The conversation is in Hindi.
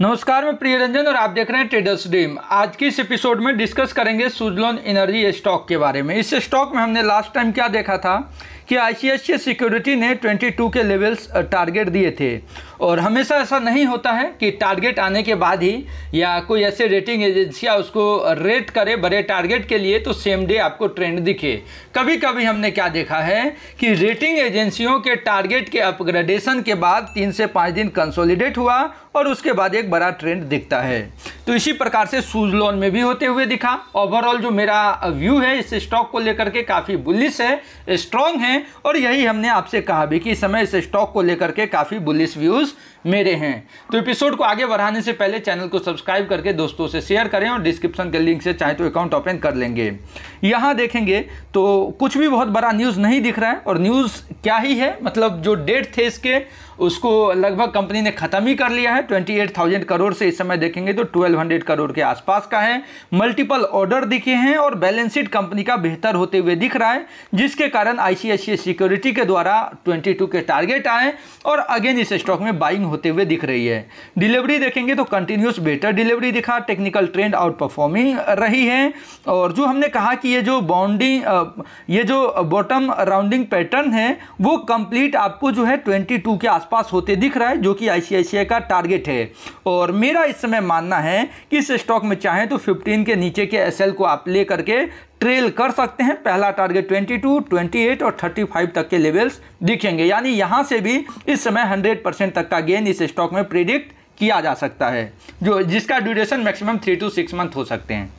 नमस्कार मैं प्रिय रंजन और आप देख रहे हैं ट्रेडर्स ड्रीम आज की इस एपिसोड में डिस्कस करेंगे सुजलोन एनर्जी स्टॉक के बारे में इस स्टॉक में हमने लास्ट टाइम क्या देखा था कि आई सिक्योरिटी ने 22 के लेवल्स टारगेट दिए थे और हमेशा ऐसा नहीं होता है कि टारगेट आने के बाद ही या कोई ऐसे रेटिंग एजेंसियाँ उसको रेट करे बड़े टारगेट के लिए तो सेम डे आपको ट्रेंड दिखे कभी कभी हमने क्या देखा है कि रेटिंग एजेंसियों के टारगेट के अपग्रेडेशन के बाद तीन से पाँच दिन कंसोलिडेट हुआ और उसके बाद एक बड़ा ट्रेंड दिखता है तो इसी प्रकार से सूज लोन में भी होते हुए दिखा ओवरऑल जो मेरा व्यू है इस स्टॉक को लेकर के काफ़ी बुलिस है स्ट्रॉन्ग है और यही हमने आपसे कहा भी कि इस समय इस स्टॉक को लेकर के काफ़ी बुलिस व्यूज़ मेरे हैं तो एपिसोड को आगे बढ़ाने से पहले चैनल को सब्सक्राइब करके दोस्तों से शेयर करें और डिस्क्रिप्शन के लिंक से चाहे तो अकाउंट ओपन कर लेंगे यहाँ देखेंगे तो कुछ भी बहुत बड़ा न्यूज़ नहीं दिख रहा है और न्यूज़ क्या ही है मतलब जो डेट थे इसके उसको लगभग कंपनी ने ख़त्म ही कर लिया है 28,000 करोड़ से इस समय देखेंगे तो 1200 करोड़ के आसपास का है मल्टीपल ऑर्डर दिखे हैं और बैलेंस शीट कंपनी का बेहतर होते हुए दिख रहा है जिसके कारण आई सिक्योरिटी के द्वारा 22 के टारगेट आए और अगेन इस स्टॉक में बाइंग होते हुए दिख रही है डिलीवरी देखेंगे तो कंटिन्यूस बेटर डिलीवरी दिखा टेक्निकल ट्रेंड आउट परफॉर्मिंग रही है और जो हमने कहा कि ये जो बाउंडिंग ये जो बॉटम राउंडिंग पैटर्न है वो कंप्लीट आपको जो है 22 के आसपास आसपास होते दिख रहा है जो कि आई का टारगेट है और मेरा इस समय मानना है कि इस स्टॉक में चाहें तो 15 के नीचे के एसएल को आप ले करके ट्रेल कर सकते हैं पहला टारगेट 22, 28 और 35 तक के लेवल्स दिखेंगे यानी यहां से भी इस समय 100 परसेंट तक का गेन इस स्टॉक में प्रिडिक्ट किया जा सकता है जो जिसका duration maximum three to six month हो सकते हैं